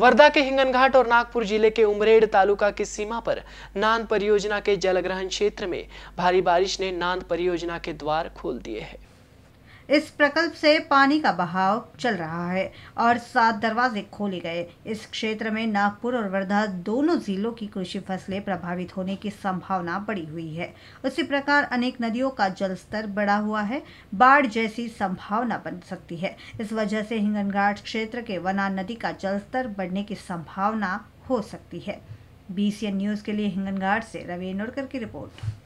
वर्धा के हिंगनघाट और नागपुर जिले के उमरेड तालुका की सीमा पर नांद परियोजना के जलग्रहण क्षेत्र में भारी बारिश ने नांद परियोजना के द्वार खोल दिए हैं इस प्रकल्प से पानी का बहाव चल रहा है और सात दरवाजे खोले गए इस क्षेत्र में नागपुर और वर्धा दोनों जिलों की कृषि फसलें प्रभावित होने की संभावना बढ़ी हुई है उसी प्रकार अनेक नदियों का जलस्तर बढ़ा हुआ है बाढ़ जैसी संभावना बन सकती है इस वजह से हिंगनघाट क्षेत्र के वना नदी का जलस्तर बढ़ने की संभावना हो सकती है बी न्यूज़ के लिए हिंगनघाट से रवि नोडकर की रिपोर्ट